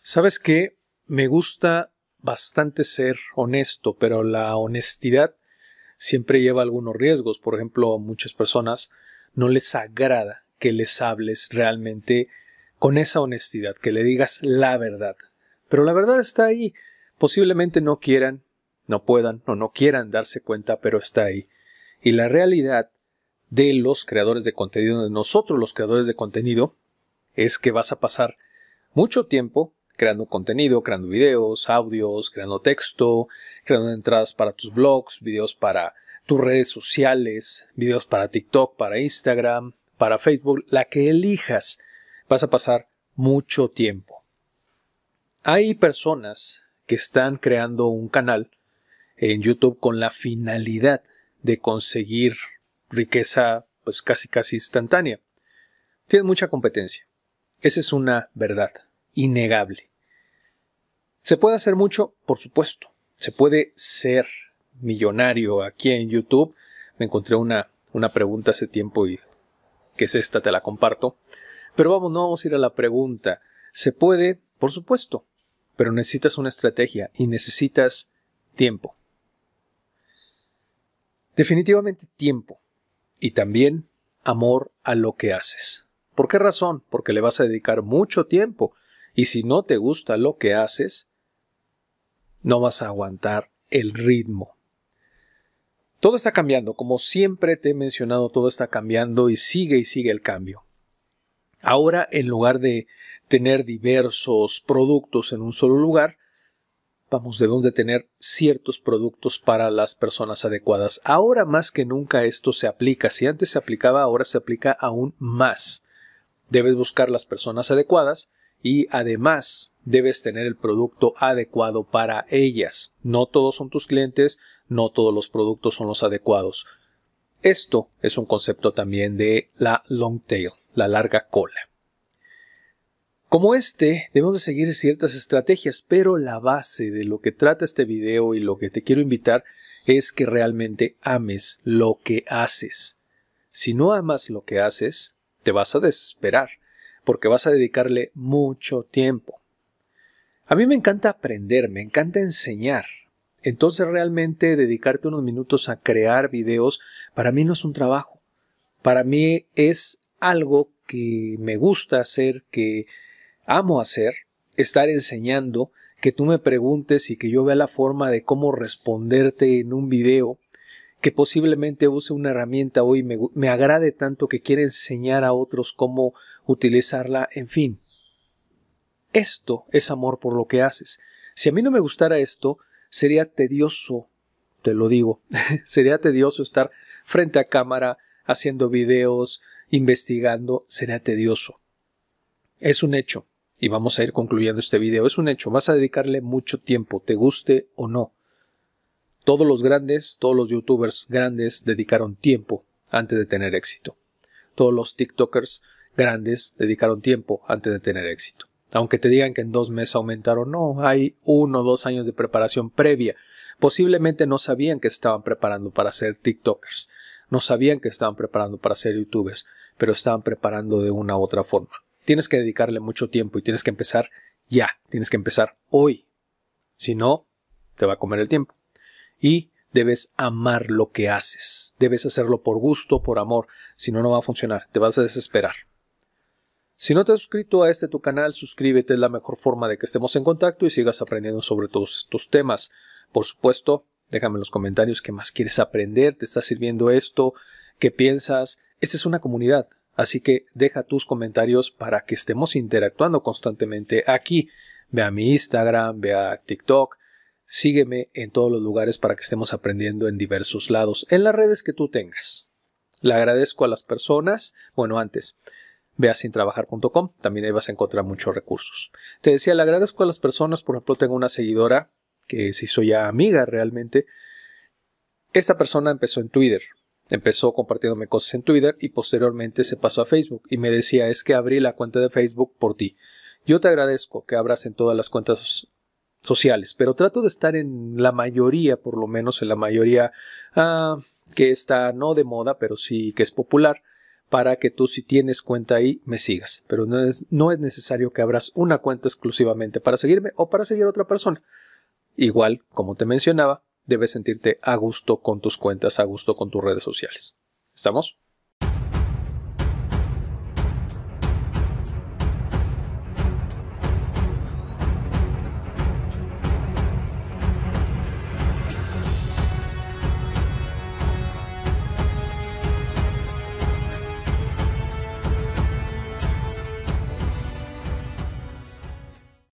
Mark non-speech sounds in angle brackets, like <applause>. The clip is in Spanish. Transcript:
¿Sabes qué? Me gusta bastante ser honesto, pero la honestidad siempre lleva algunos riesgos. Por ejemplo, a muchas personas no les agrada que les hables realmente con esa honestidad, que le digas la verdad. Pero la verdad está ahí. Posiblemente no quieran, no puedan o no quieran darse cuenta, pero está ahí y la realidad de los creadores de contenido, de nosotros los creadores de contenido, es que vas a pasar mucho tiempo creando contenido, creando videos, audios, creando texto, creando entradas para tus blogs, videos para tus redes sociales, videos para TikTok, para Instagram, para Facebook, la que elijas, vas a pasar mucho tiempo. Hay personas que están creando un canal en YouTube con la finalidad de conseguir riqueza pues casi casi instantánea. Tiene mucha competencia. Esa es una verdad innegable. ¿Se puede hacer mucho? Por supuesto. Se puede ser millonario aquí en YouTube. Me encontré una, una pregunta hace tiempo y que es esta, te la comparto. Pero vamos, no vamos a ir a la pregunta. ¿Se puede? Por supuesto. Pero necesitas una estrategia y necesitas tiempo. Definitivamente tiempo y también amor a lo que haces. ¿Por qué razón? Porque le vas a dedicar mucho tiempo y si no te gusta lo que haces, no vas a aguantar el ritmo. Todo está cambiando, como siempre te he mencionado, todo está cambiando y sigue y sigue el cambio. Ahora, en lugar de tener diversos productos en un solo lugar, Vamos, debemos de tener ciertos productos para las personas adecuadas. Ahora más que nunca esto se aplica. Si antes se aplicaba, ahora se aplica aún más. Debes buscar las personas adecuadas y además debes tener el producto adecuado para ellas. No todos son tus clientes, no todos los productos son los adecuados. Esto es un concepto también de la long tail, la larga cola. Como este, debemos de seguir ciertas estrategias, pero la base de lo que trata este video y lo que te quiero invitar es que realmente ames lo que haces. Si no amas lo que haces, te vas a desesperar, porque vas a dedicarle mucho tiempo. A mí me encanta aprender, me encanta enseñar. Entonces realmente dedicarte unos minutos a crear videos para mí no es un trabajo. Para mí es algo que me gusta hacer, que amo hacer, estar enseñando, que tú me preguntes y que yo vea la forma de cómo responderte en un video, que posiblemente use una herramienta hoy, me, me agrade tanto que quiera enseñar a otros cómo utilizarla, en fin. Esto es amor por lo que haces. Si a mí no me gustara esto, sería tedioso, te lo digo, <laughs> sería tedioso estar frente a cámara, haciendo videos, investigando, sería tedioso. Es un hecho y vamos a ir concluyendo este video, es un hecho, vas a dedicarle mucho tiempo, te guste o no. Todos los grandes, todos los youtubers grandes dedicaron tiempo antes de tener éxito. Todos los TikTokers grandes dedicaron tiempo antes de tener éxito. Aunque te digan que en dos meses aumentaron, no, hay uno o dos años de preparación previa. Posiblemente no sabían que estaban preparando para ser TikTokers, no sabían que estaban preparando para ser YouTubers, pero estaban preparando de una u otra forma tienes que dedicarle mucho tiempo y tienes que empezar ya, tienes que empezar hoy. Si no, te va a comer el tiempo. Y debes amar lo que haces, debes hacerlo por gusto, por amor, si no, no va a funcionar, te vas a desesperar. Si no te has suscrito a este tu canal, suscríbete, es la mejor forma de que estemos en contacto y sigas aprendiendo sobre todos estos temas. Por supuesto, déjame en los comentarios qué más quieres aprender, te está sirviendo esto, qué piensas. Esta es una comunidad, Así que deja tus comentarios para que estemos interactuando constantemente aquí. Ve a mi Instagram, ve a TikTok, sígueme en todos los lugares para que estemos aprendiendo en diversos lados, en las redes que tú tengas. Le agradezco a las personas, bueno, antes, ve a sintrabajar.com, también ahí vas a encontrar muchos recursos. Te decía, le agradezco a las personas, por ejemplo, tengo una seguidora que si soy ya amiga realmente. Esta persona empezó en Twitter, Empezó compartiéndome cosas en Twitter y posteriormente se pasó a Facebook y me decía es que abrí la cuenta de Facebook por ti. Yo te agradezco que abras en todas las cuentas sociales, pero trato de estar en la mayoría, por lo menos en la mayoría ah, que está no de moda, pero sí que es popular, para que tú si tienes cuenta ahí me sigas. Pero no no es necesario que abras una cuenta exclusivamente para seguirme o para seguir a otra persona. Igual, como te mencionaba, debes sentirte a gusto con tus cuentas, a gusto con tus redes sociales. ¿Estamos?